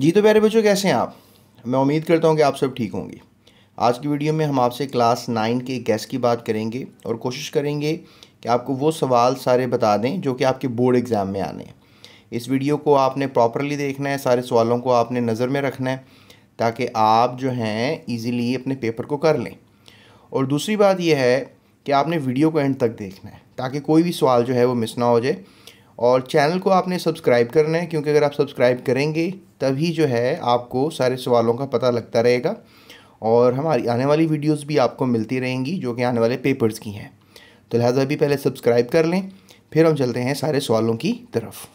जी तो प्यारे बच्चों कैसे हैं आप मैं उम्मीद करता हूं कि आप सब ठीक होंगे आज की वीडियो में हम आपसे क्लास नाइन के गैस की बात करेंगे और कोशिश करेंगे कि आपको वो सवाल सारे बता दें जो कि आपके बोर्ड एग्ज़ाम में आने हैं इस वीडियो को आपने प्रॉपरली देखना है सारे सवालों को आपने नज़र में रखना है ताकि आप जो हैं ईज़िली अपने पेपर को कर लें और दूसरी बात यह है कि आपने वीडियो को एंड तक देखना है ताकि कोई भी सवाल जो है वो मिस ना हो जाए और चैनल को आपने सब्सक्राइब करना है क्योंकि अगर आप सब्सक्राइब करेंगे तभी जो है आपको सारे सवालों का पता लगता रहेगा और हमारी आने वाली वीडियोस भी आपको मिलती रहेंगी जो कि आने वाले पेपर्स की हैं तो लिहाजा भी पहले सब्सक्राइब कर लें फिर हम चलते हैं सारे सवालों की तरफ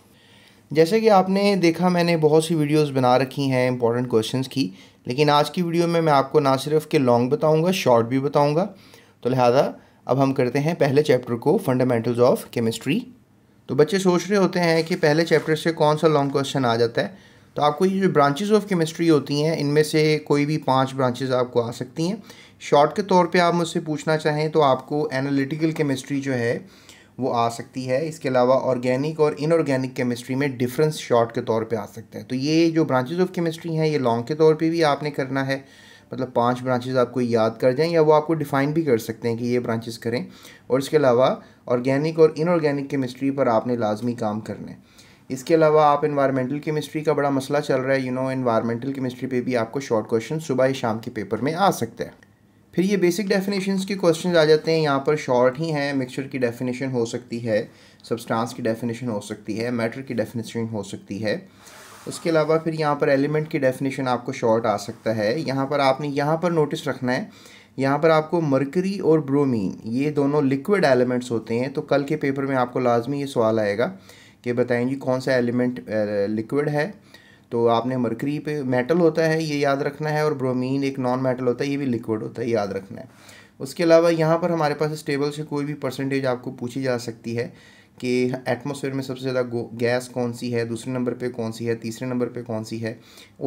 जैसे कि आपने देखा मैंने बहुत सी वीडियोस बना रखी हैं इंपॉर्टेंट क्वेश्चंस की लेकिन आज की वीडियो में मैं आपको ना सिर्फ के लॉन्ग बताऊँगा शॉर्ट भी बताऊँगा तो लिहाजा अब हम करते हैं पहले चैप्टर को फंडामेंटल्स ऑफ केमिस्ट्री तो बच्चे सोच रहे होते हैं कि पहले चैप्टर से कौन सा लॉन्ग क्वेश्चन आ जाता है तो आपको ये जो ब्रांचेज ऑफ केमिस्ट्री होती हैं इनमें से कोई भी पांच ब्रांचेज आपको आ सकती हैं शॉर्ट के तौर पे आप मुझसे पूछना चाहें तो आपको एनालिटिकल केमिस्ट्री जो है वो आ सकती है इसके अलावा ऑर्गेनिक और इनऑर्गेनिक केमिस्ट्री में डिफरेंस शॉर्ट के तौर पे आ सकता है तो ये जो ब्रांचेज ऑफ केमिस्ट्री हैं ये लॉन्ग के तौर पे भी आपने करना है मतलब पांच ब्रांचेज आपको याद कर जाएं या वो आपको डिफ़ाइन भी कर सकते हैं कि ये ब्रांचेज करें और इसके अलावा ऑर्गेनिक और इनऑर्गेनिक केमिस्ट्री पर आपने लाजमी काम करना है इसके अलावा आप इन्वायरमेंटल केमिस्ट्री का बड़ा मसला चल रहा है यू नो इन्वायरमेंटल केमिस्ट्री पे भी आपको शॉर्ट क्वेश्चन सुबह या शाम के पेपर में आ सकते हैं फिर ये बेसिक डेफिनेशंस के क्वेश्चन आ जाते हैं यहाँ पर शॉर्ट ही हैं मिक्सचर की डेफिनेशन हो सकती है सब्सटेंस की डेफिनेशन हो सकती है मैटर की डेफिनेशन हो सकती है उसके अलावा फिर यहाँ पर एलिमेंट की डेफिनेशन आपको शॉर्ट आ सकता है यहाँ पर आपने यहाँ पर नोटिस रखना है यहाँ पर आपको मरकरी और ब्रोमीन ये दोनों लिक्विड एलिमेंट्स होते हैं तो कल के पेपर में आपको लाजमी ये सवाल आएगा ये बताएं जी कौन सा एलिमेंट लिक्विड है तो आपने मरकरी पे मेटल होता है ये याद रखना है और ब्रोमीन एक नॉन मेटल होता है ये भी लिक्विड होता है याद रखना है उसके अलावा यहाँ पर हमारे पास इस टेबल से कोई भी परसेंटेज आपको पूछी जा सकती है कि एटमोसफेयर में सबसे ज़्यादा गैस कौन सी है दूसरे नंबर पे कौन सी है तीसरे नंबर पे कौन सी है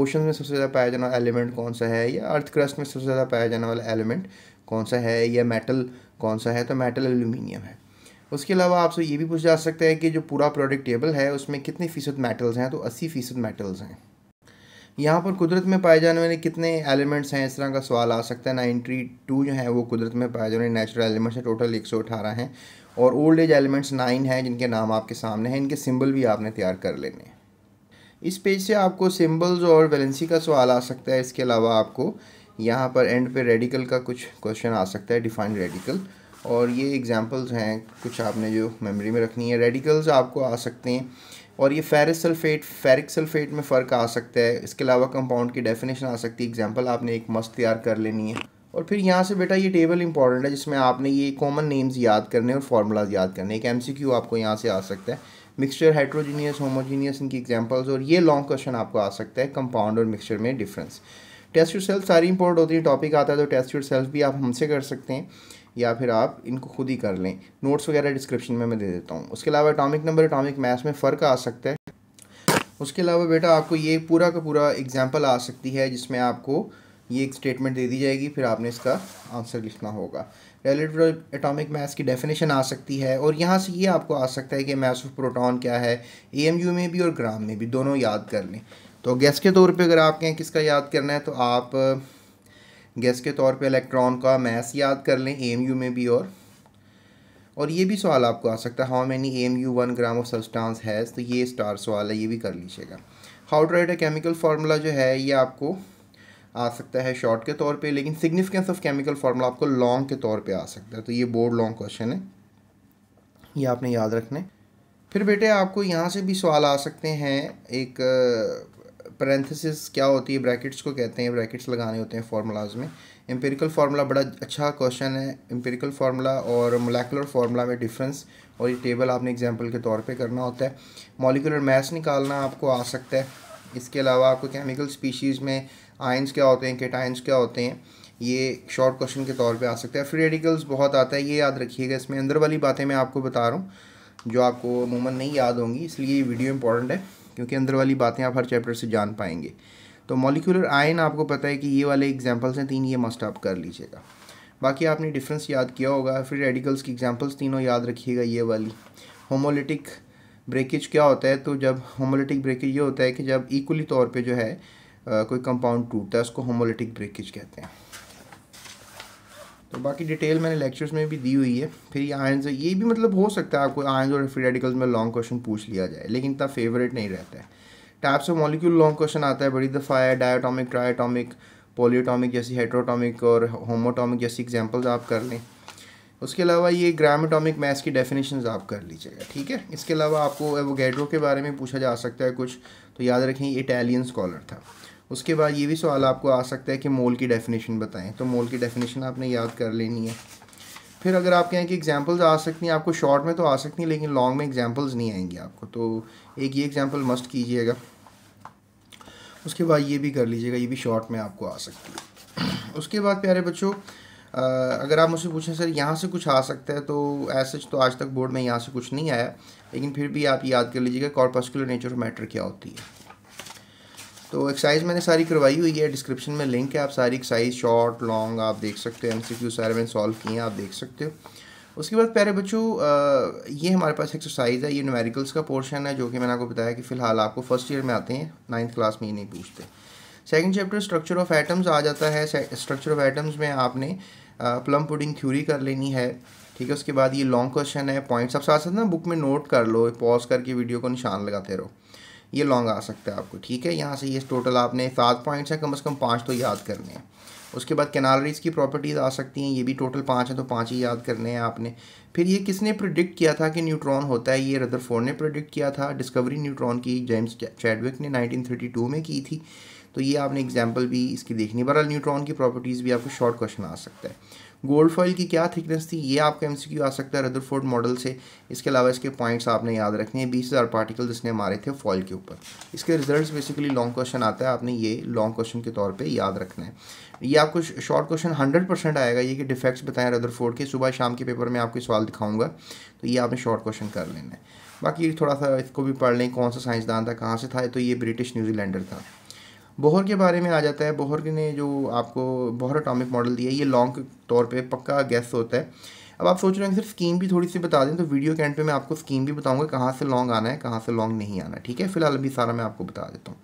ओशन में सबसे ज़्यादा पाया जाने वाला एलिमेंट कौन सा है या अर्थ क्रस्ट में सबसे ज़्यादा पाया जाने वाला एलिमेंट कौन सा है या मेटल कौन सा है तो मेटल एल्यूमिनियम है उसके अलावा आपसे ये भी पूछ जा सकता है कि जो पूरा प्रोडक्ट टेबल है उसमें कितने फ़ीसद मेटल्स हैं तो अस्सी फ़ीसद मेटल्स हैं यहाँ पर कुदरत में पाए जाने वाले कितने एलिमेंट्स हैं इस तरह का सवाल आ सकता है नाइन्टी टू जो है वो कुदरत में पाए जाने नेचुरल एलिमेंट्स हैं टोटल एक सौ अठारह हैं और ओल्ड एज एलिमेंट्स नाइन हैं जिनके नाम आपके सामने हैं इनके सिंबल भी आपने तैयार कर लेने इस पेज से आपको सिंबल्स और वैलेंसी का सवाल आ सकता है इसके अलावा आपको यहाँ पर एंड पे रेडिकल का कुछ क्वेश्चन आ सकता है डिफाइंड रेडिकल और ये एग्ज़ाम्पल्स हैं कुछ आपने जो मेमोरी में रखनी है रेडिकल्स आपको आ सकते हैं और ये फेरिस सल्फेट फेरिक सल्फेट में फ़र्क आ सकता है इसके अलावा कंपाउंड की डेफिनेशन आ सकती है एग्जाम्पल आपने एक मस्त तैयार कर लेनी है और फिर यहाँ से बेटा ये टेबल इंपॉर्टेंट है जिसमें आपने ये कॉमन नेम्स याद करने और फार्मूलाज याद करने एक एमसीक्यू आपको यहाँ से आ सकता है मिक्सचर हाइड्रोजीनियस होमोजीनियस इनकी एग्जांपल्स और ये लॉन्ग क्वेश्चन आपको आ सकता है कंपाउंड और मिक्सचर में डिफरेंस टेस्ट योर सेल्फ सारी इंपॉर्टेंट होती है टॉपिक आता है तो टेस्ट योर सेल्फ भी आप हमसे कर सकते हैं या फिर आप इनको खुद ही कर लें नोट्स वगैरह डिस्क्रिप्शन में मैं दे देता हूँ उसके अलावा अटोमिक नंबर अटोमिक मैथ्स में फ़र्क आ सकता है उसके अलावा बेटा आपको ये पूरा का पूरा एग्जाम्पल आ सकती है जिसमें आपको ये एक स्टेटमेंट दे दी जाएगी फिर आपने इसका आंसर लिखना होगा रिलेटिव एटॉमिक मास की डेफिनेशन आ सकती है और यहाँ से ये आपको आ सकता है कि मैथ्स ऑफ प्रोटॉन क्या है एएमयू में भी और ग्राम में भी दोनों याद कर लें तो गैस के तौर पे अगर आप कहें किसका याद करना है तो आप गैस के तौर पे इलेक्ट्रॉन का मैस याद कर लें एम में भी और और ये भी सवाल आपको आ सकता है how many M U one gram of substance has तो ये स्टार सवाल है ये भी कर लीजिएगा how to write a chemical formula जो है ये आपको आ सकता है शॉर्ट के तौर पे लेकिन सिग्निफिकेंस ऑफ केमिकल फार्मूला आपको लॉन्ग के तौर पे आ सकता है तो ये बोर्ड लॉन्ग क्वेश्चन है ये आपने याद रखना है फिर बेटे आपको यहाँ से भी सवाल आ सकते हैं एक पैरेंथेसिस क्या होती है ब्रैकेट्स को कहते हैं ब्रैकेट्स लगाने होते हैं फार्मूलाज में एम्पेरिकल फार्मूला बड़ा अच्छा क्वेश्चन है एम्पेरिकल फार्मूला और मोलेकुलर फार्मूला में डिफरेंस और ये टेबल आपने एग्जांपल के तौर पे करना होता है मॉलिकुलर मैथ्स निकालना आपको आ सकता है इसके अलावा आपको केमिकल स्पीशीज़ में आयंस क्या होते हैं केटाइंस क्या होते हैं ये शॉर्ट क्वेश्चन के तौर पे आ सकता है फ्री रेडिकल्स बहुत आता है ये याद रखिएगा इसमें अंदर वाली बातें मैं आपको बता रहा हूँ जो आपको अमूमन नहीं याद होंगी इसलिए ये वीडियो इंपॉर्टेंट है क्योंकि अंदर वाली बातें आप हर चैप्टर से जान पाएंगे तो मॉलिकुलर आयन आपको पता है कि ये वाले एग्जाम्पल्स हैं तीन ये मस्ट आप कर लीजिएगा बाकी आपने डिफरेंस याद किया होगा फिर रेडिकल्स की एग्जाम्पल्स तीनों याद रखिएगा ये वाली होमोलिटिक ब्रेकेज क्या होता है तो जब होमोलिटिक ब्रेकेज ये होता है कि जब इक्वली तौर पे जो है आ, कोई कंपाउंड टूटता है उसको होमोलिटिक ब्रेकेज कहते हैं तो बाकी डिटेल मैंने लेक्चर्स में भी दी हुई है फिर ये आयंस ये भी मतलब हो सकता है आपको आयन और फ्री रेडिकल्स में लॉन्ग क्वेश्चन पूछ लिया जाए लेकिन इतना फेवरेट नहीं रहता है types of molecule long question आता है बड़ी दफ़ा है डायोटॉमिक ट्रायोटॉमिक पोलियोटॉमिक जैसी हाइड्रोटॉमिक और होमोटॉमिक जैसी एग्जाम्पल्स आप कर लें उसके अलावा ये ग्रामेटॉमिक मैथ्स की डेफिनेशन आप कर लीजिएगा ठीक है इसके अलावा आपको एवोगैड्रो के बारे में पूछा जा सकता है कुछ तो याद रखें इटालियन स्कॉलर था उसके बाद ये भी सवाल आपको आ सकता है कि मोल की डेफिनेशन बताएं तो मोल की डेफिनेशन आपने याद कर लेनी है फिर अगर आपके यहाँ की एग्जाम्पल्स आ सकती हैं आपको शॉर्ट में तो आ सकती हैं लेकिन लॉन्ग में एग्जाम्पल्स नहीं आएंगे आपको तो एक ये एग्जाम्पल मस्ट कीजिएगा उसके बाद ये भी कर लीजिएगा ये भी शॉर्ट में आपको आ सकती है उसके बाद प्यारे बच्चों अगर आप मुझसे पूछें सर यहाँ से कुछ आ सकता है तो ऐसे तो आज तक बोर्ड में यहाँ से कुछ नहीं आया लेकिन फिर भी आप याद कर लीजिएगा कॉर्पस्कुलर नेचर ऑफ मैटर क्या होती है तो एक्सरसाइज मैंने सारी करवाई हुई है डिस्क्रिप्शन में लिंक है आप सारी एक्सरसाइज शॉर्ट लॉन्ग आप देख सकते हो एम सी क्यू सारे मैंने सॉल्व किए हैं आप देख सकते हो उसके बाद प्यारे बच्चों ये हमारे पास एक्सरसाइज है ये न्यूमेरिकल्स का पोर्शन है जो कि मैंने आपको बताया कि फ़िलहाल आपको फर्स्ट ईयर में आते हैं नाइन्थ क्लास में ये नहीं पूछते second chapter structure of atoms आ जाता है स्ट्रक्चर ऑफ एटम्स में आपने प्लम पुडिंग थ्योरी कर लेनी है ठीक है उसके बाद ये लॉन्ग क्वेश्चन है पॉइंट्स आप साथ साथ ना बुक में नोट कर लो पॉज करके वीडियो को निशान लगाते रहो ये लॉन्ग आ सकता है आपको ठीक है यहाँ से ये टोटल आपने सात पॉइंट्स हैं कम से कम पाँच तो याद करने हैं उसके बाद कैनालरीज की प्रॉपर्टीज़ आ सकती हैं ये भी टोटल पाँच हैं तो पाँच ही याद करने हैं आपने फिर ये किसने प्रोडिक्ट किया था कि न्यूट्रॉन होता है ये फोर ने प्रोडिक्ट किया था डिस्कवरी न्यूट्रॉन की जेम्स चैडविक ने टू में की थी तो ये आपने एग्जाम्पल भी इसकी देखनी बहरहाल न्यूट्रॉन की प्रॉपर्टीज़ भी आपको शॉर्ट क्वेश्चन आ सकता है गोल्ड फॉइल की क्या थिकनेस थी ये आपका एमसीक्यू आ सकता है रदरफोर्ड मॉडल से इसके अलावा इसके पॉइंट्स आपने याद रखने हैं बीस हज़ार पार्टिकल इसने मारे थे फॉइल के ऊपर इसके रिजल्ट्स बेसिकली लॉन्ग क्वेश्चन आता है आपने ये लॉन्ग क्वेश्चन के तौर पर याद रखना है ये आपको शॉर्ट क्वेश्चन हंड्रेड परसेंट आएगा ये कि डिफेक्ट्स बताएं रदरफोर्ड के सुबह शाम के पेपर में आपको सवाल दिखाऊंगा तो ये आपने शॉर्ट क्वेश्चन कर लेना है बाकी थोड़ा सा इसको भी पढ़ लें कौन सा साइंसदान था कहाँ से था तो ये ब्रिटिश न्यूजीलैंडर था बोहर के बारे में आ जाता है बोहर ने जो आपको बोहर अटोमिक मॉडल दिया है ये लॉन्ग के तौर पे पक्का गैस होता है अब आप सोच रहे हैं सर स्कीम भी थोड़ी सी बता दें तो वीडियो के एंड पे मैं आपको स्कीम भी बताऊंगा कहाँ से लॉन्ग आना है कहाँ से लॉन्ग नहीं आना ठीक है फिलहाल अभी सारा मैं आपको बता देता हूँ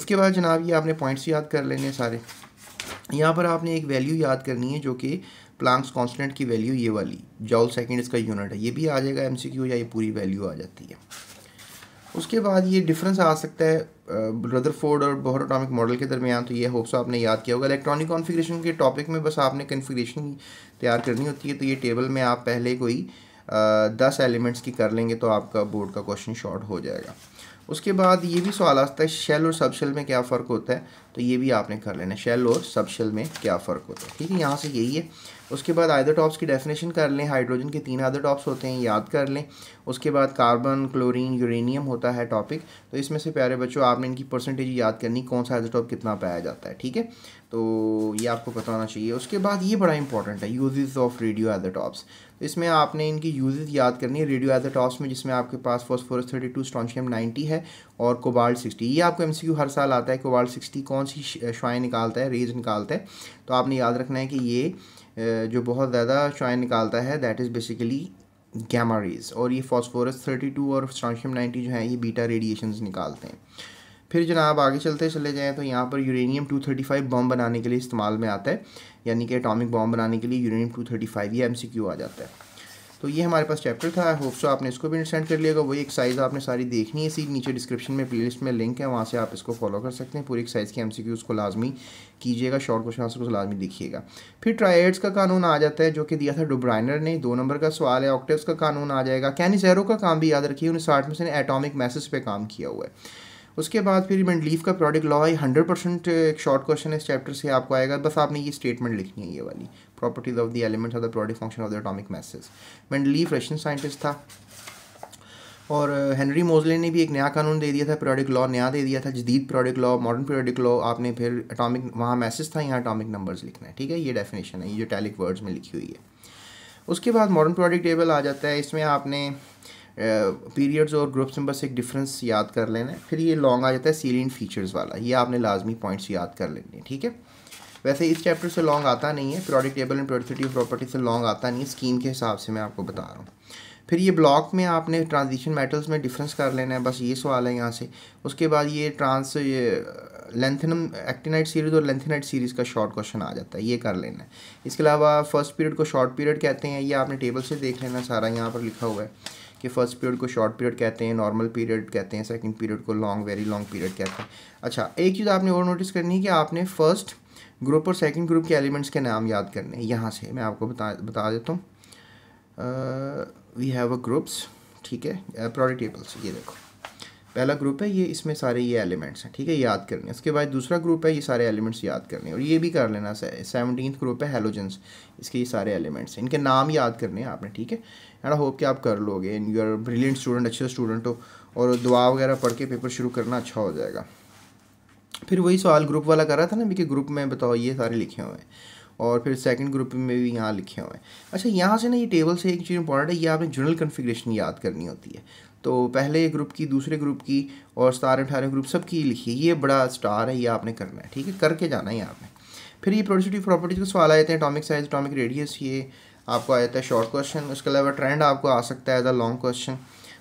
उसके बाद जनाब ये आपने पॉइंट्स याद कर लेने सारे यहाँ पर आपने एक वैल्यू याद करनी है जो कि प्लांक्स कॉन्सटेंट की वैल्यू ये वाली जॉल सेकेंड इसका यूनिट है ये भी आ जाएगा एम या ये पूरी वैल्यू आ जाती है उसके बाद ये डिफरेंस आ सकता है रदरफोर्ड और बोहर अटोमिक मॉडल के दरमियान तो ये होप्स आपने याद किया होगा इलेक्ट्रॉनिक कॉन्फ़िगरेशन के टॉपिक में बस आपने कन्फिग्रेशन तैयार करनी होती है तो ये टेबल में आप पहले कोई दस एलिमेंट्स की कर लेंगे तो आपका बोर्ड का क्वेश्चन शॉर्ट हो जाएगा उसके बाद ये भी सवाल आता है शेल और सबशेल में क्या फ़र्क होता है तो ये भी आपने कर लेना शेल और सबशेल में क्या फ़र्क होता है ठीक है यहाँ से यही है उसके बाद आइदर टॉप्स की डेफिनेशन कर लें हाइड्रोजन के तीन आइदर टॉप्स होते हैं याद कर लें उसके बाद कार्बन क्लोरीन यूरेनियम होता है टॉपिक तो इसमें से प्यारे बच्चों आपने इनकी परसेंटेज याद करनी कौन सा आइदर टॉप कितना पाया जाता है ठीक है तो ये आपको पता होना चाहिए उसके बाद ये बड़ा इंपॉर्टेंट है uses of radio isotopes तो इसमें आपने इनकी यूजेस याद करनी है रेडियो एदर टॉप्स में जिसमें आपके पास phosphorus thirty two strontium ninety है और कोबाल्ट सिक्सटी ये आपको एमसीक्यू हर साल आता है कोबाल्ट सिक्सटी कौन सी श्वाएँ निकालता है रेज निकालता है तो आपने याद रखना है कि ये जो बहुत ज़्यादा शाइन निकालता है that is basically gamma rays और ये फॉस्फोरस टू और स्ट्रांशियम नाइन्टी जो है ये बीटा रेडिएशन निकालते हैं फिर जनाब आगे चलते चले जाएँ तो यहाँ पर यूरेनियम फाइव बॉम्ब बनाने के लिए इस्तेमाल में आता है यानी कि एटॉमिक बॉम्ब बनाने के लिए यूरेनियम फाइव ये एम सी क्यू आ जाता है तो ये हमारे पास चैप्टर था होप सो आपने इसको भी अंडरस्टैंड कर लिएगा वही एक साइज आपने सारी देखनी है सीट नीचे डिस्क्रिप्शन में प्लेलिस्ट में लिंक है वहाँ से आप इसको फॉलो कर सकते हैं पूरी एक साइज की एम को लाजमी कीजिएगा शॉर्ट क्वेश्चन आंसर को लाजमी लिखिएगा फिर ट्राइड्स का कानून आ जाता है जो कि दिया था डुब्राइनर ने दो नंबर का सवाल है ऑक्टेव्स का कानून आ जाएगा जैरो का काम भी याद रखिए उन्हें साठ में से एटॉमिक मैसेज पर काम किया हुआ है उसके बाद फिर मंडलीफ का प्रोडक्ट लॉ है हंड्रेड परसेंट एक शॉर्ट क्वेश्चन इस चैप्टर से आपको आएगा बस आपने ये स्टेटमेंट लिखनी है ये वाली properties of the elements of the periodic function of the atomic masses Mendeleev Russian scientist था और हेनरी uh, मोजले ने भी एक नया कानून दे दिया था प्रोडिक लॉ नया दे दिया था जदीद periodic law modern periodic law आपने फिर अटोमिक वहाँ मैसेज था यहाँ अटामिक नंबर्स लिखना है ठीक है ये डेफिनेशन है ये टैलिक वर्ड्स में लिखी हुई है उसके बाद मॉडर्न प्रोडिक टेबल आ जाता है इसमें आपने पीरियड्स uh, और ग्रुप्स में बस एक डिफरेंस याद कर लेना है फिर ये लॉन्ग आ जाता है सीलिन फीचर्स वाला ये आपने लाजमी पॉइंट्स याद कर लेने ठीक है वैसे इस चैप्टर से लॉन्ग आता नहीं है periodic table and periodicity of property से लॉन्ग आता नहीं है स्कीम के हिसाब से मैं आपको बता रहा हूँ फिर ये ब्लॉक में आपने ट्रांजिशन मेटल्स में डिफरेंस कर लेना है बस ये सवाल है यहाँ से उसके बाद ये ट्रांस ये लेंथनम एक्टिनाइट सीरीज़ और लेंथेनाइट सीरीज़ का शॉर्ट क्वेश्चन आ जाता है ये कर लेना है इसके अलावा फर्स्ट पीरियड को शॉर्ट पीरियड कहते हैं ये आपने टेबल से देख लेना सारा यहाँ पर लिखा हुआ है कि फर्स्ट पीरियड को शॉर्ट पीरियड कहते हैं नॉर्मल पीरियड कहते हैं सेकंड पीरियड को लॉन्ग वेरी लॉन्ग पीरियड कहते हैं अच्छा एक चीज़ आपने और नोटिस करनी है कि आपने फर्स्ट ग्रुप और सेकंड ग्रुप के एलिमेंट्स के नाम याद करने हैं यहाँ से मैं आपको बता बता देता हूँ वी हैव अ ग्रुप्स ठीक है प्रोडक्ट टेबल्स ये देखो पहला ग्रुप है ये इसमें सारे ये एलिमेंट्स हैं ठीक है याद करने उसके बाद दूसरा ग्रुप है ये सारे एलिमेंट्स याद करने और ये भी कर लेना सेवनटीन ग्रुप है हेलोजेंस इसके ये सारे एलिमेंट्स हैं इनके नाम याद करने हैं आपने ठीक है एंड आई होप कि आप कर लोगे and you are brilliant student अच्छे स्टूडेंट हो और दुआ वगैरह पढ़ के पेपर शुरू करना अच्छा हो जाएगा फिर वही सवाल ग्रुप वाला करा था ना भी कि ग्रुप में बताओ ये सारे लिखे हुए हैं और फिर सेकंड ग्रुप में भी यहाँ लिखे हुए हैं अच्छा यहाँ से ना ये टेबल से एक चीज़ इंपॉर्टेंट है ये आपने जनरल कन्फिग्रेशन याद करनी होती है तो पहले ग्रुप की दूसरे ग्रुप की और सतारह अठारह ग्रुप सब की है ये बड़ा स्टार है ये आपने करना है ठीक है करके जाना है यहाँ आपने फिर ये प्रोडक्टिव प्रॉपर्टीज के सवाल आ जाते हैं अटोमिक साइज अटोमिक रेडियस ये आपको आ जाता है शॉर्ट क्वेश्चन उसके अलावा ट्रेंड आपको आ सकता है एज अ लॉन्ग क्वेश्चन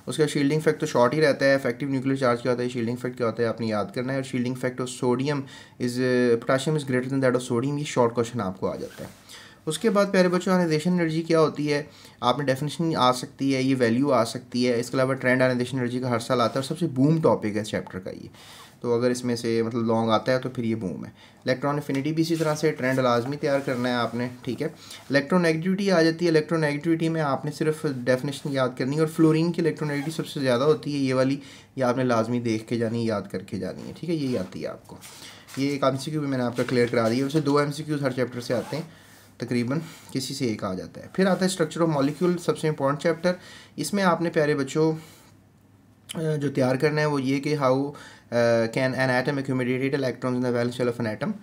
उसका शील्डिंग इफेक्ट तो शॉर्ट ही रहता है इफेक्टिव न्यूक्लियर चार्ज क्या होता है शील्डिंग इफेक्ट क्या होता है आपने याद करना है और shielding effect of sodium is potassium is greater than that of sodium ये शॉर्ट क्वेश्चन आपको आ जाता है उसके बाद प्यारे बच्चों आयोनाइजेशन एनर्जी क्या होती है आपने डेफिनेशन आ सकती है ये वैल्यू आ सकती है इसके अलावा ट्रेंड आनेदेशन एनर्जी का हर साल आता है और सबसे बूम टॉपिक है इस चैप्टर का ये तो अगर इसमें से मतलब लॉन्ग आता है तो फिर ये बूम है इलेक्ट्रॉन इफिनिटी भी इसी तरह से ट्रेंड लाजमी तैयार करना है आपने ठीक है इलेक्ट्रोनेगेटिविटी आ जाती है इलेक्ट्रोनेगेटिविटी में आपने सिर्फ डेफिनेशन याद करनी है और फ्लोरीन की इलेक्ट्रोनेगेटिव सबसे ज़्यादा होती है ये वाली ये आपने लाजमी देख के जानी याद करके जानी है ठीक है यही आती है आपको ये एक एम भी मैंने आपका क्लियर करा दी है वैसे दो एम हर चैप्टर से आते हैं तकरीबन किसी से एक आ जाता है फिर आता है स्ट्रक्चर ऑफ मॉलिक्यूल सबसे इंपॉर्टेंट चैप्टर इसमें आपने प्यारे बच्चों जो तैयार करना है वो ये कि how can an atom accommodated electrons in the valence shell of an atom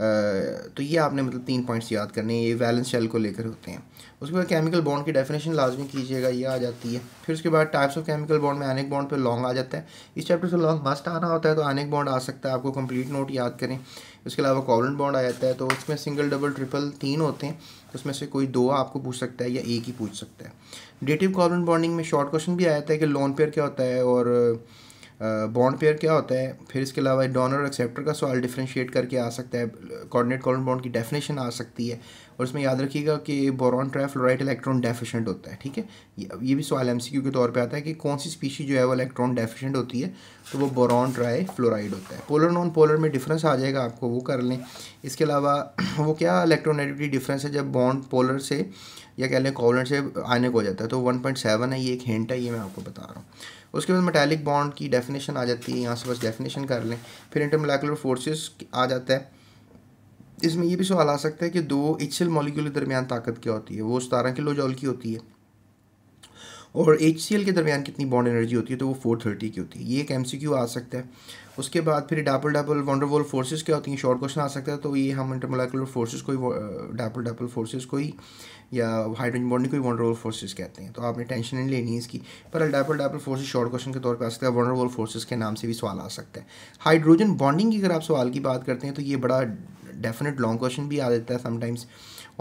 तो ये आपने मतलब तीन पॉइंट्स याद करने हैं ये वैलेंस शेल को लेकर होते हैं उसके बाद केमिकल बॉन्ड की डेफिनेशन लाजमी कीजिएगा ये आ जाती है फिर उसके बाद टाइप्स ऑफ केमिकल बॉन्ड में आनेक बॉन्ड पे लॉन्ग आ जाता है इस चैप्टर से लॉन्ग मस्ट आना होता है तो आनिक बॉन्ड आ सकता है आपको कंप्लीट नोट याद करें उसके अलावा कॉलन बॉन्ड आ जाता है तो उसमें सिंगल डबल ट्रिपल तीन होते हैं उसमें से कोई दो आपको पूछ सकता है या एक ही पूछ सकता है डेटिव कॉलन बॉन्डिंग में शॉर्ट क्वेश्चन भी आ जाता है कि लॉन्ग पेयर क्या होता है और बॉन्ड पेयर क्या होता है फिर इसके अलावा डोनर और एक्सेप्टर का सवाल डिफ्रेंशिएट करके आ सकता है कोऑर्डिनेट कॉलन बॉन्ड की डेफिनेशन आ सकती है और इसमें याद रखिएगा कि बोरॉन फ्लोराइड इलेक्ट्रॉन डेफिशेंट होता है ठीक है ये भी सवाल एम के तौर पर आता है कि कौन सी स्पीशी जो है वो इलेक्ट्रॉन डेफिशेंट होती है तो वो बोरॉन ट्राई फ्लोराइड होता है पोलर नॉन पोलर में डिफरेंस आ जाएगा आपको वो कर लें इसके अलावा वो क्या इलेक्ट्रोनेटिविटी डिफरेंस है जब बॉन्ड पोलर से या कह लें कॉलर से आयनिक हो जाता है तो वन है ये एक हिंट है ये मैं आपको बता रहा हूँ उसके बाद मेटेलिक बॉन्ड की डेफिनेशन आ जाती है यहाँ से बस डेफिनेशन कर लें फिर इंटरमोलाकुलर फोर्सेस आ जाता है इसमें ये भी सवाल आ सकता है कि दो एच मॉलिक्यूल के दरमियान ताकत क्या होती है वो सतारह किलो जॉल की होती है और एच के दरमियान कितनी बॉन्ड एनर्जी होती है तो वो फोर थर्टी की होती है ये एक एम आ सकता है उसके बाद फिर डापल डबल वॉन्डरवॉल फोर्सेस क्या होती हैं शॉर्ट क्वेश्चन आ सकता है तो ये हम इंटरमोलाकुलर फोर्सेस को ही डापल फोर्सेज फोर्सेस को ही या हाइड्रोजन बॉन्डिंग को ही फोर्सेज फोर्सेस कहते हैं तो आपने टेंशन नहीं लेनी है इसकी पर dipole dipole forces short question के तौर पर आ सकता है वॉन्डरवॉल फोर्सेज के नाम से भी सवाल आ सकता है हाइड्रोजन बॉन्डिंग की अगर आप सवाल की बात करते हैं तो ये बड़ा डेफिनेट लॉन्ग क्वेश्चन भी आ जाता है समटाइम्स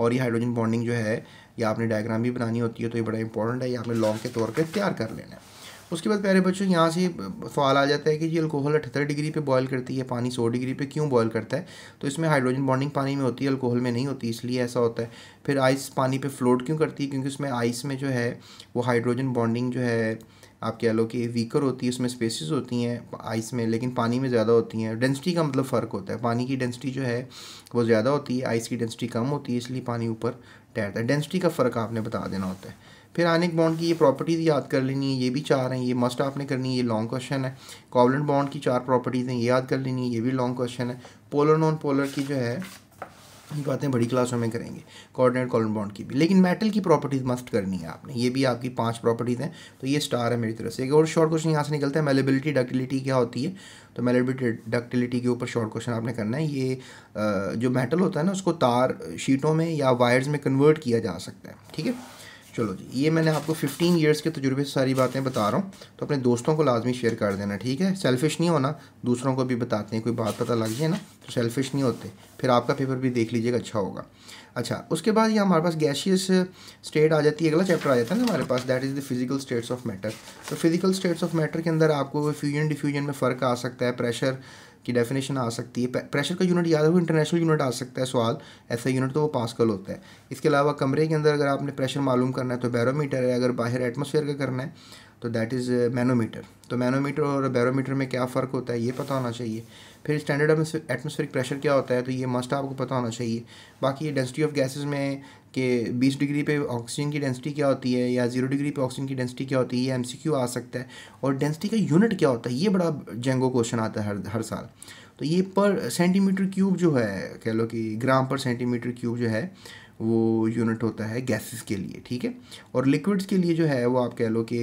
और ये हाइड्रोजन बॉन्डिंग जो है या आपने डायग्राम भी बनानी होती है तो ये बड़ा इंपॉर्टेंट है या आपने लॉन्ग के तौर पर तैयार कर लेना है उसके बाद प्यारे बच्चों यहाँ से सवाल आ जाता है कि जी अल्कोहल अठहत्तर डिग्री पे बॉयल करती है पानी सौ डिग्री पे क्यों बॉयल करता है तो इसमें हाइड्रोजन बॉन्डिंग पानी में होती है अल्कोहल में नहीं होती इसलिए ऐसा होता है फिर आइस पानी पे फ्लोट क्यों करती है क्योंकि उसमें आइस में जो है वो हाइड्रोजन बॉन्डिंग जो है आप कह लो कि वीकर होती है उसमें स्पेसिस होती हैं आइस में लेकिन पानी में ज़्यादा होती हैं डेंसिटी का मतलब फ़र्क होता है पानी की डेंसिटी जो है वो ज़्यादा होती है आइस की डेंसिटी कम होती है इसलिए पानी ऊपर ठहरता है डेंसिटी का फ़र्क आपने बता देना होता है फिर आयनिक बॉन्ड की ये प्रॉपर्टीज़ याद कर लेनी है ये भी चार हैं ये मस्ट आपने करनी है ये लॉन्ग क्वेश्चन है कॉवलेंट बॉन्ड की चार प्रॉपर्टीज़ हैं ये याद कर लेनी है ये भी लॉन्ग क्वेश्चन है पोलर नॉन पोलर की जो है ये बातें बड़ी क्लासों में करेंगे कोऑर्डिनेट कॉलन बॉन्ड की भी लेकिन मेटल की प्रॉपर्टीज मस्ट करनी है आपने ये भी आपकी पांच प्रॉपर्टीज़ हैं तो ये स्टार है मेरी तरफ से एक और शॉर्ट क्वेश्चन यहाँ से निकलता है मेलेबिलिटी डक्टिलिटी क्या होती है तो मेलेबिलिटी डक्टिलिटी के ऊपर शॉर्ट क्वेश्चन आपने करना है ये जो मेटल होता है ना उसको तार शीटों में या वायर्स में कन्वर्ट किया जा सकता है ठीक है चलो जी ये मैंने आपको 15 ईयर्स के तजुर्बे से सारी बातें बता रहा हूँ तो अपने दोस्तों को लाजमी शेयर कर देना ठीक है सेल्फिश नहीं होना दूसरों को भी बताते हैं कोई बात पता लग जाए ना तो सेल्फिश नहीं होते फिर आपका पेपर भी देख लीजिएगा अच्छा होगा अच्छा उसके बाद ये हमारे पास गैशियस स्टेट आ जाती है अगला चैप्टर आ जाता है ना हमारे पास that is the physical states of matter तो फिजिकल स्टेट्स ऑफ मैटर के अंदर आपको फ्यूजन डिफ्यूजन में फ़र्क आ सकता है प्रेशर की डेफिनेशन आ सकती है प्रेशर का यूनिट याद हो इंटरनेशनल यूनिट आ सकता है सवाल ऐसा यूनिट तो वो पास्कल होता है इसके अलावा कमरे के अंदर अगर आपने प्रेशर मालूम करना है तो बैरोमीटर है अगर बाहर एटमोसफेयर का करना है तो दैट इज़ मैनोमीटर तो मैनोमीटर और बैरोमीटर में क्या फ़र्क होता है ये पता होना चाहिए फिर स्टैंडर्ड एटमोसफेरिक प्रेशर क्या होता है तो ये मस्ट आपको पता होना चाहिए बाकी ये डेंसिटी ऑफ गैसेस में कि 20 डिग्री पे ऑक्सीजन की डेंसिटी क्या होती है या जीरो डिग्री पे ऑक्सीजन की डेंसिटी क्या होती है ये एमसीक्यू आ सकता है और डेंसिटी का यूनिट क्या होता है ये बड़ा जेंगो क्वेश्चन आता है हर हर साल तो ये पर सेंटीमीटर क्यूब जो है कह लो कि ग्राम पर सेंटीमीटर क्यूब जो है वो यूनिट होता है गैसेस के लिए ठीक है और लिक्विड्स के लिए जो है वो आप कह लो कि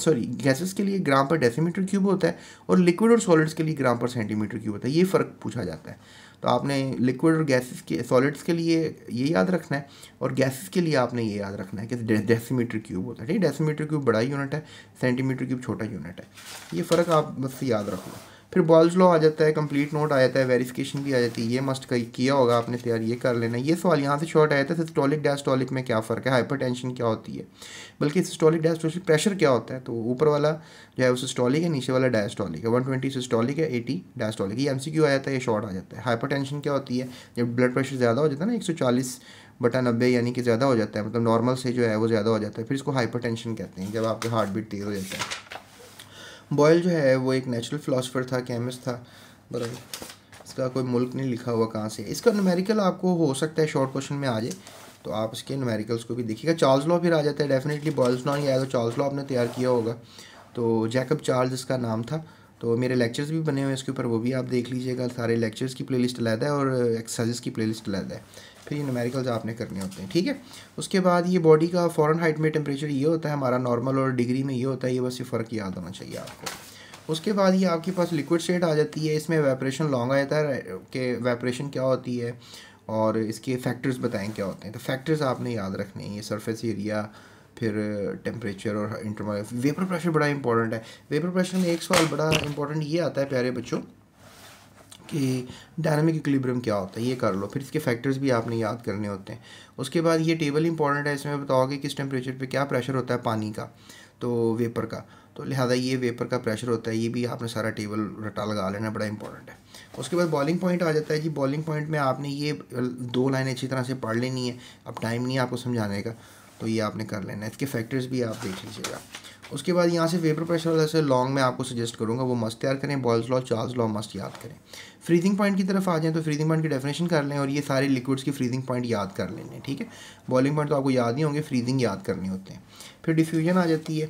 सॉरी गैसेस के लिए ग्राम पर डेसीमीटर क्यूब होता है और लिक्विड और सॉलिड्स के लिए ग्राम पर सेंटीमीटर क्यूब होता है ये फ़र्क पूछा जाता है तो आपने लिक्विड और गैसेस के सॉलिड्स के लिए ये याद रखना है और गैसेस के लिए आपने ये याद रखना है कि डेसीमीटर क्यूब होता है ठीक है डेसीमीटर क्यूब बड़ा यूनिट है सेंटीमीटर क्यूब छोटा यूनिट है ये फ़र्क आप बस याद रखो फिर बॉल्स लॉ आ जाता है कंप्लीट नोट आ जाता है वेरिफिकेशन भी आ जाती है ये मस्ट किया होगा आपने तैयार ये कर लेना ये सवाल यहाँ से शॉर्ट आया था सिस्टोलिक डायस्टोलिक में क्या फ़र्क है हाइपर क्या होती है बल्कि सिस्टोलिक डायस्टोलिक प्रेशर क्या होता है तो ऊपर वाला जो है वो सिस्टोलिक है नीचे वाला डायस्टोलिक है वन ट्वेंटी सिस्टोलिक है एटी डायस्टोलिक ये एम सी क्यू आ जाता है ये शॉर्ट आ जाता है हाइपर क्या होती है जब ब्लड प्रेशर ज़्यादा हो जाता है ना एक सौ चालीस बटा नब्बे यानी कि ज़्यादा हो जाता है मतलब नॉर्मल से जो है वो ज़्यादा हो जाता है फिर इसको हाइपरटेंशन कहते हैं जब आपके हार्ट बीट तेज़ हो जाता है बॉयल जो है वो एक नेचुरल फ़िलासफ़र था केमिस्ट था बराबर इसका कोई मुल्क नहीं लिखा हुआ कहाँ से इसका नुमेरिकल आपको हो सकता है शॉर्ट क्वेश्चन में आ जाए तो आप इसके नुमेरिकल्स को भी देखिएगा चार्ल्स लॉ फिर आ जाता है डेफिनेटली बॉयल्स लॉ नहीं आएगा चार्ल्स लॉ आपने तैयार किया होगा तो जैकब चार्ल्स इसका नाम था तो मेरे लेक्चर्स भी बने हुए हैं इसके ऊपर वो भी आप देख लीजिएगा सारे लेक्चर्स की प्लेलिस्ट लिस्ट है और एक्सरसाइज की प्लेलिस्ट लिस्ट है फिर ये नमेरिकल्स आपने करने होते हैं ठीक है उसके बाद ये बॉडी का फ़ॉरन हाइट में टेम्परेचर ये होता है हमारा नॉर्मल और डिग्री में ये होता है ये बस ये फ़र्क याद होना चाहिए आपको उसके बाद ये आपके पास लिक्विड स्टेट आ जाती है इसमें वेपरेशन लॉन्ग आ जाता है कि वेपरेशन क्या होती है और इसके फैक्टर्स बताएं क्या होते हैं तो फैक्टर्स आपने याद रखने हैं ये सरफेस एरिया फिर टेम्परेचर और इंटरमल वेपर प्रेशर बड़ा इंपॉर्टेंट है वेपर प्रेशर में एक सवाल बड़ा इंपॉर्टेंट ये आता है प्यारे बच्चों कि डायनामिक इक्विलिब्रियम क्या होता है ये कर लो फिर इसके फैक्टर्स भी आपने याद करने होते हैं उसके बाद ये टेबल इंपॉर्टेंट है इसमें बताओगे किस टेम्परेचर पे क्या प्रेशर होता है पानी का तो वेपर का तो लिहाजा ये वेपर का प्रेशर होता है ये भी आपने सारा टेबल रटा लगा लेना बड़ा इंपॉर्टेंट है उसके बाद बॉलिंग पॉइंट आ जाता है जी बॉलिंग पॉइंट में आपने ये दो लाइन अच्छी तरह से पढ़ लेनी है अब टाइम नहीं है आपको समझाने का तो ये आपने कर लेना है इसके फैक्टर्स भी आप देख लीजिएगा उसके बाद यहाँ से वेपर प्रेशर जैसे लॉन्ग में आपको सजेस्ट करूँगा वो मस्त तैयार करें बॉयल्स लॉ चार्ल्स लॉ मस्त याद करें फ्रीजिंग पॉइंट की तरफ आ जाएँ तो फ्रीजिंग पॉइंट की डेफिनेशन कर लें और ये सारे लिक्विड्स की फ्रीजिंग पॉइंट याद कर लेने ठीक है बॉइलिंग पॉइंट तो आपको याद नहीं होंगे फ्रीजिंग याद करनी होते हैं फिर डिफ्यूजन आ जाती है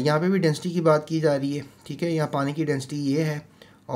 यहाँ पे भी डेंसिटी की बात की जा रही है ठीक है यहाँ पानी की डेंसिटी ये है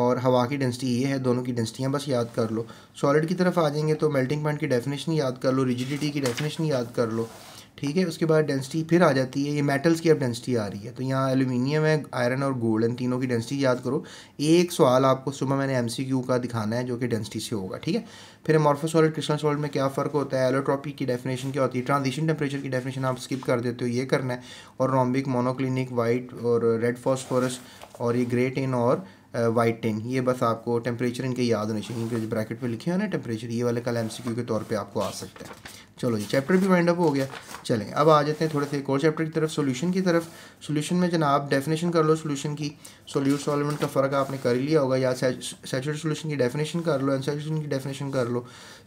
और हवा की डेंसिटी ये है दोनों की डेंसिटियाँ बस याद कर लो सॉलिड की तरफ आ जाएंगे तो मेल्टिंग पॉइंट की डेफिनेशन याद कर लो रिजिडिटी की डेफिनेशन याद कर लो ठीक है उसके बाद डेंसिटी फिर आ जाती है ये मेटल्स की अब डेंसिटी आ रही है तो यहाँ एलुमिनियम है आयरन और गोल्ड इन तीनों की डेंसिटी याद करो एक सवाल आपको सुबह मैंने एम का दिखाना है जो कि डेंसिटी से होगा ठीक है फिर मॉर्फोसॉलिड क्रिस्टल सॉलिड में क्या फ़र्क होता है एलोट्रॉपिक की डेफिनेशन क्या होती है ट्रांजिशन टेम्परेचर की डेफिनेशन आप स्किप कर देते हो ये करना है और रॉम्बिक मोनोक्लिनिक वाइट और रेड फॉस्फोरस और ये ग्रे टेन और वाइट टेन ये बस आपको टेम्परेचर इनके याद होने चाहिए इनके ब्रैकेट पे लिखे हो ना टेम्परेचर ये वाले कल एम के तौर पर आपको आ सकता है चलो जी चैप्टर भी वाइंड अप हो गया चलें अब आ जाते हैं थोड़े से एक और चैप्टर की तरफ सोल्यूशन की तरफ सॉल्यूशन में जनाब डेफिनेशन कर लो सोल्यूशन की सॉल्यूट सॉल्वेंट का फ़र्क आपने कर ही लिया होगा या सेचुरेट सोल्यूशन की डेफिनेशन कर लो एनसेचुरेशन की डेफिनेशन कर लो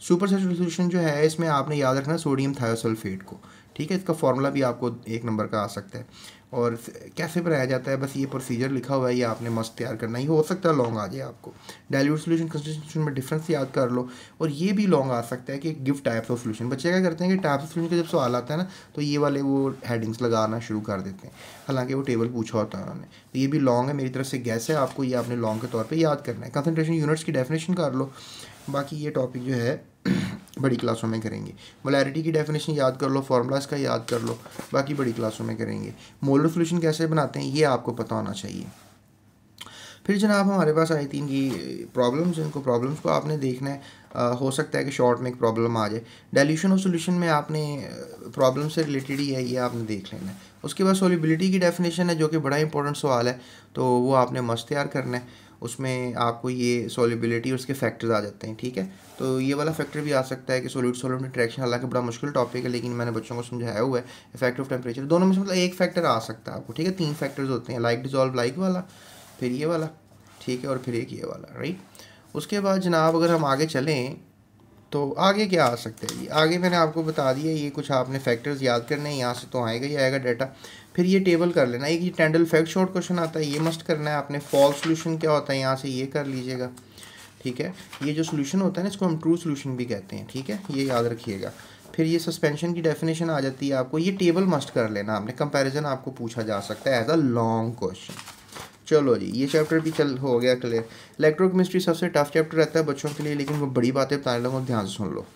सुपर सैचुरेट सोल्यूशन जो है इसमें आपने याद रखना सोडियम थायोसल्फेट को ठीक है इसका फॉर्मूला भी आपको एक नंबर का आ सकता है और कैसे बनाया जाता है बस ये प्रोसीजर लिखा हुआ है ये आपने मस्त तैयार करना ही हो सकता है लॉन्ग आ जाए आपको डायल्यूट सोल्यूशन कंस्टिट्यूशन में डिफरेंस याद कर लो और ये भी लॉन्ग आ सकता है कि गिफ्ट टाइप्स ऑफ सोल्यूशन बच्चे क्या करते हैं कि टाइप्स ऑफ सोल्यूशन का जब सवाल आता है ना तो ये वाले वो हेडिंग्स लगाना शुरू कर देते हैं हालांकि वो टेबल पूछा होता है उन्होंने तो ये भी लॉन्ग है मेरी तरफ से गैस है आपको ये आपने लॉन्ग के तौर पर याद करना है कंसनट्रेशन यूनिट्स की डेफिनेशन कर लो बाकी ये टॉपिक जो है बड़ी क्लासों में करेंगे मोलैरिटी की डेफिनेशन याद कर लो फार्मूलाज का याद कर लो बाकी बड़ी क्लासों में करेंगे मोलर सोल्यूशन कैसे बनाते हैं ये आपको पता होना चाहिए फिर जनाब हमारे पास आई थी इनकी प्रॉब्लम्स इनको प्रॉब्लम्स को आपने देखना है आ, हो सकता है कि शॉर्ट में एक प्रॉब्लम आ जाए डाइल्यूशन और सोल्यूशन में आपने प्रॉब्लम से रिलेटेड ही है ये आपने देख लेना है उसके बाद सोलिबिलिटी की डेफिनेशन है जो कि बड़ा इंपॉर्टेंट सवाल है तो वो आपने मस्त तैयार करना है उसमें आपको ये सोलिबिलिटी और उसके फैक्टर्स आ जाते हैं ठीक है तो ये वाला फैक्टर भी आ सकता है कि सोलिड सोलिड इंट्रैक्शन हालांकि बड़ा मुश्किल टॉपिक है लेकिन मैंने बच्चों को समझाया हुआ है इफेक्ट ऑफ टेम्परेचर दोनों में से मतलब एक फैक्टर आ सकता है आपको ठीक है तीन फैक्टर्स होते हैं लाइक डिजॉल्व लाइक वाला फिर ये वाला ठीक है और फिर एक ये वाला राइट उसके बाद जनाब अगर हम आगे चलें तो आगे क्या आ सकता है आगे मैंने आपको बता दिया ये कुछ आपने फैक्टर्स याद करने हैं यहाँ से तो आएगा ही आएगा डाटा फिर ये टेबल कर लेना एक ये टेंडल फैक्ट शॉर्ट क्वेश्चन आता है ये मस्ट करना है आपने फॉल्स सोल्यूशन क्या होता है यहाँ से ये कर लीजिएगा ठीक है ये जो सोल्यूशन होता है ना इसको हम ट्रू सोल्यूशन भी कहते हैं ठीक है ये याद रखिएगा फिर ये सस्पेंशन की डेफिनेशन आ जाती है आपको ये टेबल मस्ट कर लेना आपने कंपेरिजन आपको पूछा जा सकता है एज अ लॉन्ग क्वेश्चन चलो जी ये चैप्टर भी चल हो गया क्लियर इलेक्ट्रोकेमिस्ट्री सबसे टफ चैप्टर रहता है बच्चों के लिए लेकिन वो बड़ी बातें बताने लगा ध्यान से सुन लो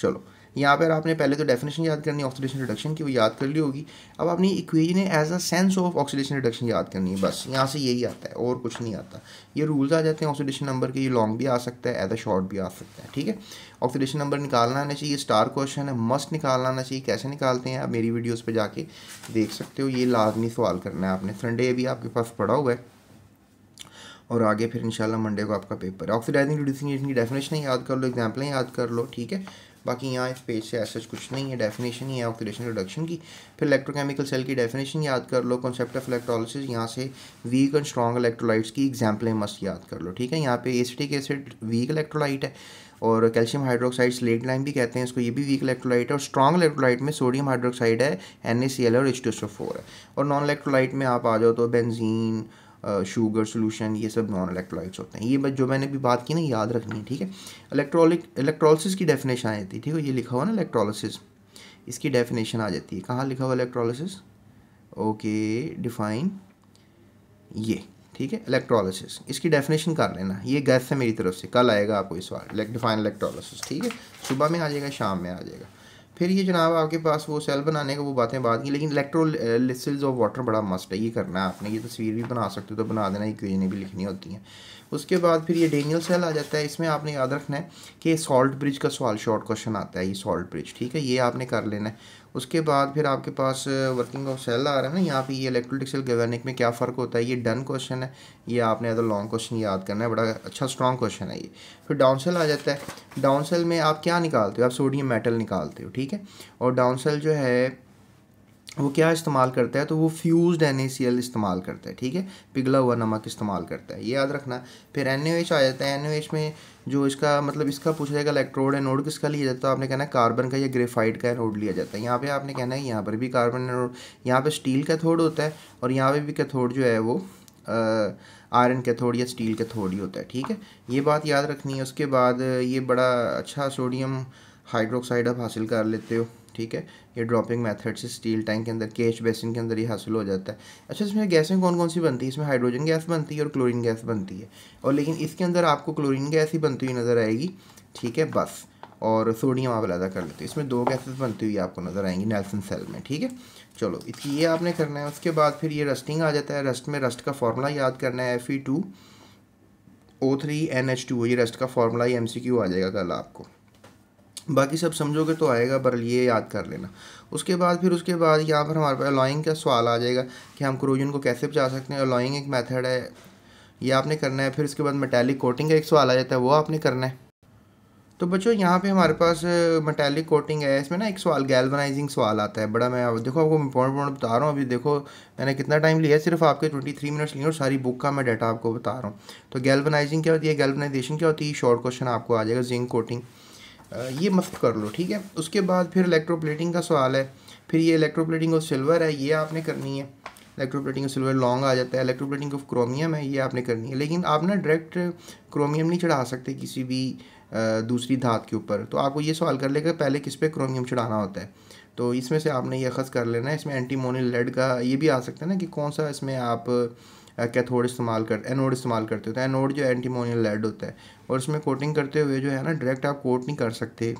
चलो यहाँ पर आपने पहले तो डेफिनेशन याद करनी है ऑक्सीडेशन रिडक्शन की वो याद कर ली होगी अब आपने equation as a sense of oxidation reduction याद करनी है बस यहाँ से यही आता है और कुछ नहीं आता ये रूल्स आ जाते हैं ऑक्सीडेशन नंबर के ये लॉन्ग भी आ सकता है एज अ शॉर्ट भी आ सकता है ठीक है ऑक्सीडेशन नंबर निकालना आना चाहिए स्टार क्वेश्चन है मस्ट निकालना आना चाहिए कैसे निकालते हैं आप मेरी वीडियोज़ पर जाके देख सकते हो ये लाजमी सवाल करना है आपने संडे भी आपके पास पड़ा हुआ है और आगे फिर इंशाल्लाह मंडे को आपका पेपर है ऑक्सीडाइजिंग रिड्यूसिंग एजेंट की डेफिनेशन याद कर लो एग्जाम्पलें याद कर लो ठीक है बाकी यहाँ इस पेज से ऐसा कुछ नहीं है डेफिनेशन ही है ऑक्सीडेशन रिडक्शन की फिर इलेक्ट्रोकेमिकल सेल की डेफिनेशन याद कर लो कॉन्सेप्ट ऑफ इलेक्ट्रोलिसिस यहाँ से वीक एंड स्ट्रॉन्ग इलेक्ट्रोलाइट्स की एग्जाम्पलें मस्त याद कर लो ठीक है यहाँ पे एसिटिक एसिड वीक इलेक्ट्रोलाइट है और कैल्शियम हाइड्रोक्साइड स्लेट लाइन भी कहते हैं इसको ये भी वीक इलेक्ट्रोलाइट है और स्ट्रॉन्ग इलेक्ट्रोलाइट में सोडियम हाइड्रोक्साइड है एन और एच है और नॉन इलेक्ट्रोलाइट में आप आ जाओ तो बेंजीन शुगर सोल्यूशन ये सब नॉन इलेक्ट्रोलाइट्स होते हैं ये बस जो मैंने भी बात की ना याद रखनी है ठीक है इलेक्ट्रोलिक इलेक्ट्रोलिस की डेफिनेशन आ जाती है ठीक है ये लिखा हुआ ना इलेक्ट्रोलिस इसकी डेफिनेशन आ जाती है कहाँ लिखा हुआ इलेक्ट्रोलिस ओके डिफाइन ये ठीक है इलेक्ट्रोलिस इसकी डेफिनेशन कर लेना ये गैस है मेरी तरफ से कल आएगा आपको इस बार डिफाइन इलेक्ट्रोलिस ठीक है सुबह में आ जाएगा शाम में आ जाएगा फिर ये जनाब आपके पास वो सेल बनाने का वो बातें बाद की लेकिन इलेक्ट्रोलिसिल्स ऑफ वाटर बड़ा मस्त है ये करना है आपने ये तस्वीर भी बना सकते हो तो बना देना इक्वेजनें भी लिखनी होती हैं उसके बाद फिर ये डेनियल सेल आ जाता है इसमें आपने याद रखना है कि सॉल्ट ब्रिज का सवाल शॉर्ट क्वेश्चन आता है ये सॉल्ट ब्रिज ठीक है ये आपने कर लेना है उसके बाद फिर आपके पास वर्किंग ऑफ सेल आ रहा है ना यहाँ पे ये इलेक्ट्रोलिटिक सेल गवर्निक में क्या फ़र्क होता है ये डन क्वेश्चन है ये आपने अदर लॉन्ग क्वेश्चन याद करना है बड़ा अच्छा स्ट्रॉन्ग क्वेश्चन है ये फिर डाउन सेल आ जाता है डाउन सेल में आप क्या निकालते हो आप सोडियम मेटल निकालते हो ठीक है और डाउन सेल जो है वो क्या इस्तेमाल करता है तो वो फ्यूज्ड एन इस्तेमाल करता है ठीक है पिघला हुआ नमक इस्तेमाल करता है ये याद रखना फिर एन आ जाता है एन में जो इसका मतलब इसका पूछा जाएगा इलेक्ट्रोड एनोड किसका लिया जाता है तो आपने कहना है कार्बन का या ग्रेफाइट का एनोड लिया जाता है यहाँ पे आपने कहना है यहाँ पर भी कार्बन एनोड यहाँ पर स्टील का थोड़ होता है और यहाँ पर भी कैथोड जो है वो आयरन कैथोड या स्टील कैथोड ही होता है ठीक है ये बात याद रखनी है उसके बाद ये बड़ा अच्छा सोडियम हाइड्रोक्साइड आप हासिल कर लेते हो ठीक है ये ड्रॉपिंग मेथड से स्टील टैंक के अंदर केश बेसिन के अंदर ये हासिल हो जाता है अच्छा इसमें गैसें कौन कौन सी बनती है इसमें हाइड्रोजन गैस बनती है और क्लोरीन गैस बनती है और लेकिन इसके अंदर आपको क्लोरीन गैस ही बनती हुई नज़र आएगी ठीक है बस और सोडियम आप अलहदा कर लेते हैं इसमें दो गैसेस बनती हुई आपको नज़र आएंगी नेल्सन सेल में ठीक है चलो इसकी ये आपने करना है उसके बाद फिर ये रस्टिंग आ जाता है रस्ट में रस्ट का फॉर्मूला याद करना है F E two O three N H two ये रस्ट का फॉर्मूला ही एम सी क्यू आ जाएगा कल आपको बाकी सब समझोगे तो आएगा बर ये याद कर लेना उसके बाद फिर उसके बाद यहाँ पर हमारे पास अलॉइंग का सवाल आ जाएगा कि हम क्रोजन को कैसे बचा सकते हैं अलॉइंग एक मेथड है ये आपने करना है फिर उसके बाद मेटेलिक कोटिंग का एक सवाल आ जाता है वो आपने करना है तो बच्चों यहाँ पे हमारे पास मेटेलिक कोटिंग है इसमें ना एक सवाल गैल्वनाइजिंग सवाल आता है बड़ा मैं देखो आपको इंपॉर्टेंट पॉइंट बता रहा हूँ अभी देखो मैंने कितना टाइम लिया है सिर्फ आपके ट्वेंटी थ्री मिनट्स लिए और सारी बुक का मैं डाटा आपको बता रहा हूँ तो गैल्वनाइजिंग क्या होती है गैल्वनाइजेशन क्या होती है शॉर्ट क्वेश्चन आपको आ जाएगा जिंक कोटिंग ये मस्त कर लो ठीक है उसके बाद फिर इलेक्ट्रोप्लेटिंग का सवाल है फिर ये इलेक्ट्रोप्लेटिंग ऑफ सिल्वर है ये आपने करनी है इलेक्ट्रोप्लेटिंग ऑफ सिल्वर लॉन्ग आ जाता है इलेक्ट्रोप्लेटिंग ऑफ क्रोमियम है ये आपने करनी है लेकिन आप ना डायरेक्ट क्रोमियम नहीं चढ़ा सकते किसी भी दूसरी धात के ऊपर तो आपको ये सवाल कर लेगा पहले किस पे क्रोमियम चढ़ाना होता है तो इसमें से आपने ये अखज़ कर लेना है इसमें एंटीमोनियल लेड का ये भी आ सकता है ना कि कौन सा इसमें आप कैथोड इस्तेमाल कर एनोड इस्तेमाल करते होते हैं एनोड जो एंटीमोनियल लेड होता है और इसमें कोटिंग करते हुए जो है ना डायरेक्ट आप कोट नहीं कर सकते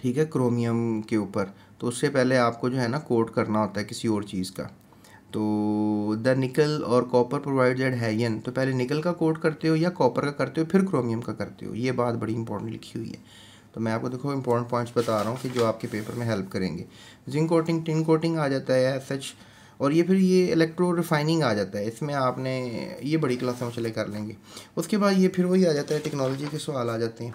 ठीक है क्रोमियम के ऊपर तो उससे पहले आपको जो है ना कोट करना होता है किसी और चीज़ का तो द निकल और कॉपर प्रोवाइड जेड यन तो पहले निकल का कोट करते हो या कॉपर का करते हो फिर क्रोमियम का करते हो ये बात बड़ी इंपॉर्टेंट लिखी हुई है तो मैं आपको देखो इंपॉर्टेंट पॉइंट्स बता रहा हूँ कि जो आपके पेपर में हेल्प करेंगे जिंक कोटिंग टिन कोटिंग आ जाता है एस एच और ये फिर ये इलेक्ट्रो रिफाइनिंग आ जाता है इसमें आपने ये बड़ी क्लास में चले कर लेंगे उसके बाद ये फिर वही आ जाता है टेक्नोलॉजी के सवाल आ जाते हैं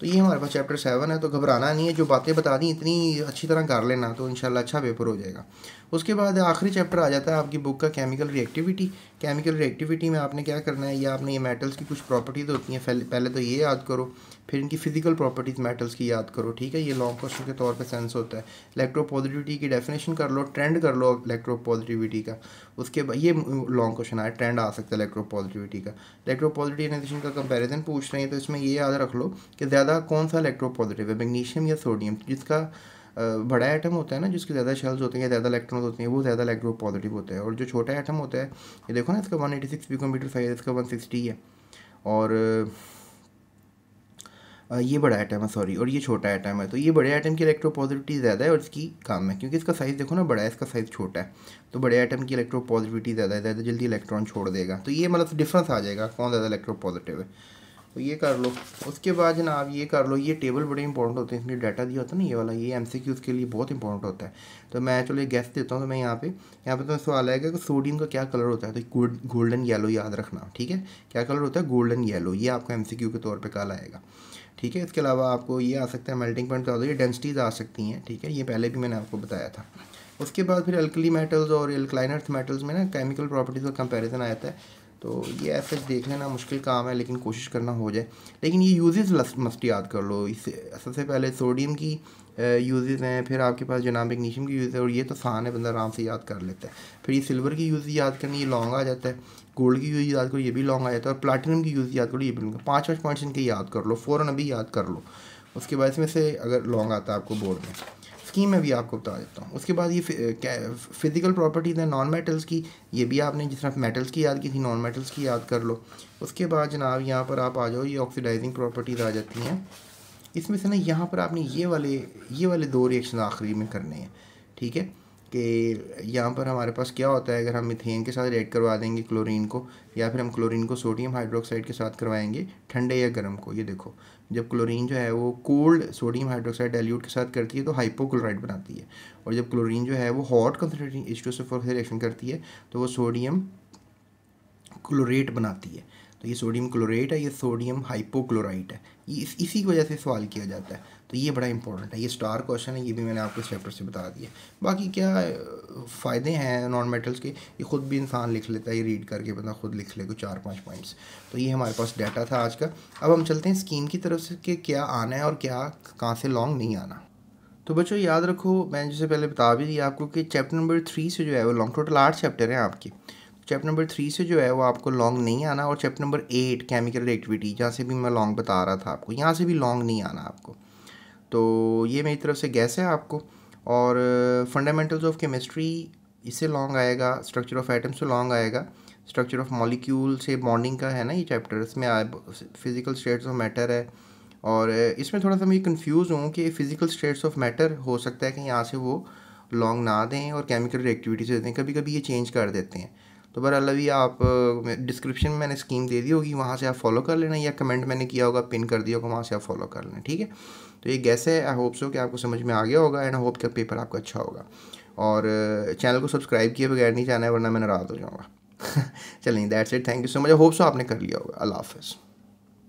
तो ये हमारे पास चैप्टर सेवन है तो घबराना नहीं है जो बातें बता दी इतनी अच्छी तरह कर लेना तो इन अच्छा पेपर हो जाएगा उसके बाद आखिरी चैप्टर आ जाता है आपकी बुक का केमिकल रिएक्टिविटी केमिकल रिएक्टिविटी में आपने क्या करना है या आपने ये मेटल्स की कुछ प्रॉपर्टीज़ तो होती हैं पहले तो ये याद करो फिर इनकी फिजिकल प्रॉपर्टीज़ मेटल्स की याद करो ठीक है ये लॉन्ग क्वेश्चन के तौर पर सेंस होता है इलेक्ट्रोपॉजिटिविटी की डेफिनेशन कर लो ट्रेंड कर लो इलेक्ट्रोपॉजिटिविटी का उसके बाद ये लॉन्ग क्वेश्चन आया ट्रेंड आ सकता है इलेक्ट्रोपॉजिटिविटी का इलेक्ट्रोपॉजिटिवाइजेशन का कंपेरिजन पूछ रहे हैं तो इसमें ये याद रख लो कि ज़्यादा कौन सा इलेक्ट्रोपॉजिटिव है मैग्नीशियम या सोडियम जिसका बड़ा एटम होता है ना जिसके ज़्यादा शेल्स होते हैं या ज़्यादा इलेक्ट्रॉन होते हैं वो ज़्यादा इलेक्ट्रो पॉजिटिव होता है और जो छोटा एटम होता है ये देखो ना इसका one eighty six picometer size इसका वन सिक्सटी है और ये बड़ा आइटम है सॉरी और ये छोटा आइटम है तो ये बड़े आइटम की इलेक्ट्रो पॉजिटिविटी ज़्यादा है और इसकी कम है क्योंकि इसका साइज़ देखो ना बड़ा है इसका साइज़ छोटा है तो बड़े आइटम की इलेक्ट्रो पॉजिटिविटी ज़्यादा है ज़्यादा जल्दी इलेक्ट्रॉन छोड़ देगा तो ये मतलब डिफरेंस आ जाएगा कौन ज़्यादा इलेक्ट्रो पॉजिटिव है तो ये कर लो उसके बाद ना आप ये कर लो ये टेबल बड़े इंपॉर्टेंट होते हैं इसमें डाटा दिया होता है ना ये वाला ये एम के लिए बहुत इंपॉर्टेंट होता है तो मैं चलो गैस देता हूँ तो मैं यहाँ पे यहाँ पे तो सवाल आएगा कि सोडियम का क्या कलर होता है तो गोल्डन येलो याद रखना ठीक है क्या कलर होता है गोल्डन येलो ये आपको एम के तौर पर कल आएगा ठीक है इसके अलावा आपको ये आ सकता है मेल्टिंग पॉइंट का ये डेंसिटीज़ आ सकती हैं ठीक है ये पहले भी मैंने आपको बताया था उसके बाद फिर अल्कली मेटल्स और अल्कलाइन अर्थ मेटल्स में ना केमिकल प्रॉपर्टीज़ का कंपैरिजन आया है तो ये ऐसे देख लेना मुश्किल काम है लेकिन कोशिश करना हो जाए लेकिन ये यूजेस मस्ट याद कर लो इससे सबसे पहले सोडियम की यूजेस हैं फिर आपके पास जनाब मैगनीशियम की यूज़ है और ये तो आसान है बंदा आराम से याद कर लेता है फिर ये सिल्वर की यूज़ याद करनी ये लॉन्ग आ जाता है गोल्ड की यूज़ याद करो ये भी लॉन्ग आ जाता है और प्लाटिनम की यूज़ याद करो ये भी लॉन्ग पाँच पाँच पॉइंट्स इनके याद कर लो फ़ौरन अभी याद कर लो उसके बाद इसमें से अगर लॉन्ग आता है आपको बोर्ड में स्कीम में भी आपको बता देता हूँ उसके बाद ये फिजिकल प्रॉपर्टीज़ हैं नॉन मेटल्स की ये भी आपने जिस तरह मेटल्स की याद की थी नॉन मेटल्स की याद कर लो उसके बाद जनाब यहाँ पर आप आ जाओ ये ऑक्सीडाइजिंग प्रॉपर्टीज़ आ जाती हैं इसमें से ना यहाँ पर आपने ये वाले ये वाले दो रिएक्शन आखिरी में करने हैं ठीक है कि यहाँ पर हमारे पास क्या होता है अगर हम मिथेन के साथ रेड करवा देंगे क्लोरीन को या फिर हम क्लोरीन को सोडियम हाइड्रोक्साइड के साथ करवाएंगे ठंडे या गर्म को ये देखो जब क्लोरीन जो है वो कोल्ड सोडियम हाइड्रोक्साइड डाइल्यूट के साथ करती है तो हाइपोक्लोराइड बनाती है और जब क्लोरीन जो है वो hot concentrating H two reaction करती है तो वो सोडियम क्लोरेट बनाती है तो ये सोडियम क्लोरेट है ये सोडियम हाइपोक्लोराइट है इस इसी की वजह से सवाल किया जाता है तो ये बड़ा इंपॉर्टेंट है ये स्टार क्वेश्चन है ये भी मैंने आपको इस चैप्टर से बता दिया बाकी क्या फ़ायदे हैं नॉन मेटल्स के ये ख़ुद भी इंसान लिख लेता है ये रीड करके बंदा खुद लिख लेगा चार पाँच पॉइंट्स तो ये हमारे पास डाटा था आज का अब हम चलते हैं स्कीम की तरफ से कि क्या आना है और क्या कहाँ से लॉन्ग नहीं आना तो बच्चों याद रखो मैंने जैसे पहले बता भी दिया आपको कि चैप्टर नंबर थ्री से जो है वो लॉन्ग टोटल आठ चैप्टर हैं आपके चैप्टर नंबर थ्री से जो है वो आपको लॉन्ग नहीं आना और chapter number eight chemical activity जहाँ से भी मैं लॉन्ग बता रहा था आपको यहाँ से भी लॉन्ग नहीं आना आपको तो ये मेरी तरफ से गैस है आपको और फंडामेंटल्स ऑफ केमिस्ट्री इससे लॉन्ग आएगा स्ट्रक्चर ऑफ आइटम्स से लॉन्ग आएगा स्ट्रक्चर ऑफ मॉलिक्यूल से बॉन्डिंग का है ना ये चैप्टर इसमें फिजिकल स्टेट्स ऑफ मैटर है और uh, इसमें थोड़ा सा मैं कंफ्यूज हूँ कि फिजिकल स्टेट्स ऑफ मैटर हो सकता है कि यहाँ से वो लॉन्ग ना दें और केमिकल रिएक्टिविटीज दे देते हैं कभी कभी ये चेंज कर देते हैं तो बर अभी आप डिस्क्रिप्शन uh, में मैंने स्कीम दे दी होगी वहाँ से आप फॉलो कर लेना या कमेंट मैंने किया होगा पिन कर दिया होगा वहाँ से आप फॉलो कर लेना ठीक है तो ये गैस है आई होप सो कि आपको समझ में आ गया होगा एंड आई होप कि पेपर आपका अच्छा होगा और चैनल uh, को सब्सक्राइब किए बगैर नहीं जाना है वरना मैं नाराज़ हो जाऊँगा चलिए that's it thank you so much hope so आपने कर लिया होगा अल्लाह हाफ़